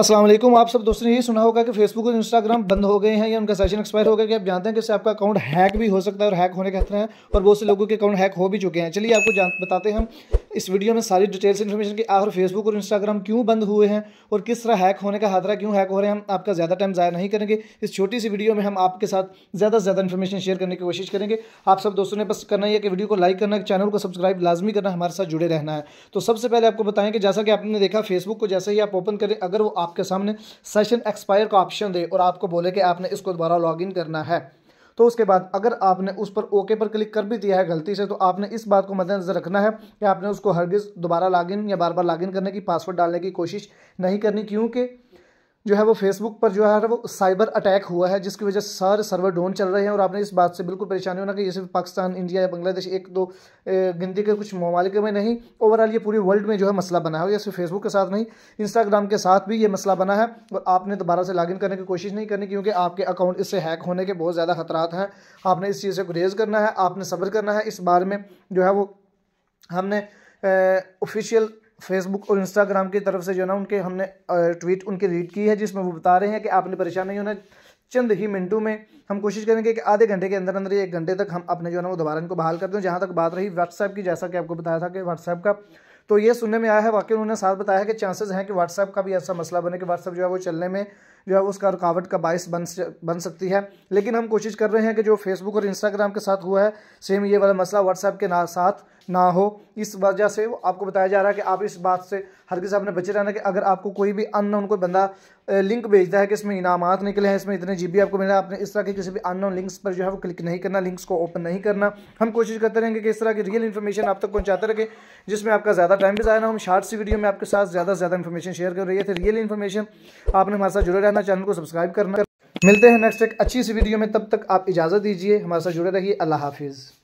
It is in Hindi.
असलम आप सब दोस्तों ने ये सुना होगा कि फेसबुक और इंस्टाग्राम बंद हो गए हैं या उनका सेशन एक्सपायर हो गया कि आप जानते हैं कि इससे आपका अकाउंट हैक भी हो सकता है और हैक होने का खतरा है और बहुत से लोगों के अकाउंट हैक हो भी चुके हैं चलिए आपको जान बताते हैं हम इस वीडियो में सारी डिटेल्स इन्फॉर्मेशन की आखिर फेसबुक और इंस्टाग्राम क्यों बंद हुए हैं और किस तरह हैक होने का खतरा क्यों हैक हो रहे हैं हम आपका ज़्यादा टाइम ज़ाया नहीं करेंगे इस छोटी सी वीडियो में हम आपके साथ ज़्यादा से ज़्यादा इन्फॉर्मेशन शेयर करने की कोशिश करेंगे आप सब दोस्तों ने बस करना है कि वीडियो को लाइक करना चैनल को सब्सक्राइब लाजमी करना हमारे साथ जुड़े रहना है तो सबसे पहले आपको बताएं कि जैसा कि आपने देखा फेसबुक को जैसे ही आप ओपन करें अगर वो आपके सामने सेशन एक्सपायर का ऑप्शन दे और आपको बोले कि आपने इसको दोबारा लॉग करना है तो उसके बाद अगर आपने उस पर ओके पर क्लिक कर भी दिया है गलती से तो आपने इस बात को मद्देनजर रखना है कि आपने उसको हरगिज़ दोबारा लॉगिन या बार बार लॉगिन करने की पासवर्ड डालने की कोशिश नहीं करनी क्योंकि जो है वो फेसबुक पर जो है वो साइबर अटैक हुआ है जिसकी वजह से सारे सर्वर डाउन चल रहे हैं और आपने इस बात से बिल्कुल परेशानी होना कि ये सिर्फ पाकिस्तान इंडिया या बांग्लादेश एक दो गिनती के कुछ ममालिक में नहीं ओवरऑल ये पूरी वर्ल्ड में जो है मसला बना है ये सिर्फ फेसबुक के साथ नहीं इंस्टाग्राम के साथ भी ये मसला बना है और आपने दोबारा से लॉगिन करने की कोशिश नहीं करनी क्योंकि आपके अकाउंट इससे हैक होने के बहुत ज़्यादा खतरात हैं आपने इस चीज़ से गुरेज करना है आपने सब्र करना है इस बारे में जो है वो हमने ऑफिशियल फेसबुक और इंस्टाग्राम की तरफ से जो है ना उनके हमने ट्वीट उनकी रीड की है जिसमें वो बता रहे हैं कि आपने परेशान नहीं होना चंद ही मिनटों में हम कोशिश करेंगे कि आधे घंटे के अंदर अंदर एक घंटे तक हम अपने जो है ना वो दोबारा इनको बहाल कर दें जहाँ तक बात रही व्हाट्सएप की जैसा कि आपको बताया था कि व्हाट्सएप का तो ये सुनने में आया है वाकई उन्होंने साथ बताया कि चांसेस हैं कि व्हाट्सएप का भी ऐसा मसला बने कि व्हाट्सएप जो है वो चलने में जो है उसका रुकावट का बायस बन बन सकती है लेकिन हम कोशिश कर रहे हैं कि जो फेसबुक और इंस्टाग्राम के साथ हुआ है सेम ये वाला मसला व्हाट्सएप के साथ ना हो इस वजह से आपको बताया जा रहा है कि आप इस बात से हर किसी अपने बचे रहना कि अगर आपको कोई भी नोन कोई बंदा लिंक भेजता है कि इसमें इनामत निकले हैं इसमें इतने जीबी आपको मिला आपने इस तरह के किसी भी नोन लिंक्स पर जो है वो क्लिक नहीं करना लिंक्स को ओपन नहीं करना हम कोशिश करते रहेंगे कि इस तरह की रियल इन्फॉर्मेशन आप तक पहुँचाते रहें जिसमें आपका ज़्यादा टाइम भी ज़ाया ना हम शार्ट सी वीडियो में आपके साथ ज़्यादा से ज़्यादा इन्फॉर्मेशन शेयर कर रही है रियल इन्फॉर्मेशन आपने हमारे साथ जुड़े रहना चैनल को सब्सक्राइब करना मिलते हैं नेक्स्ट एक अच्छी सी वीडियो में तब तक आप इजाज़त दीजिए हमारे साथ जुड़े रहिए अल्लाह हाफिज़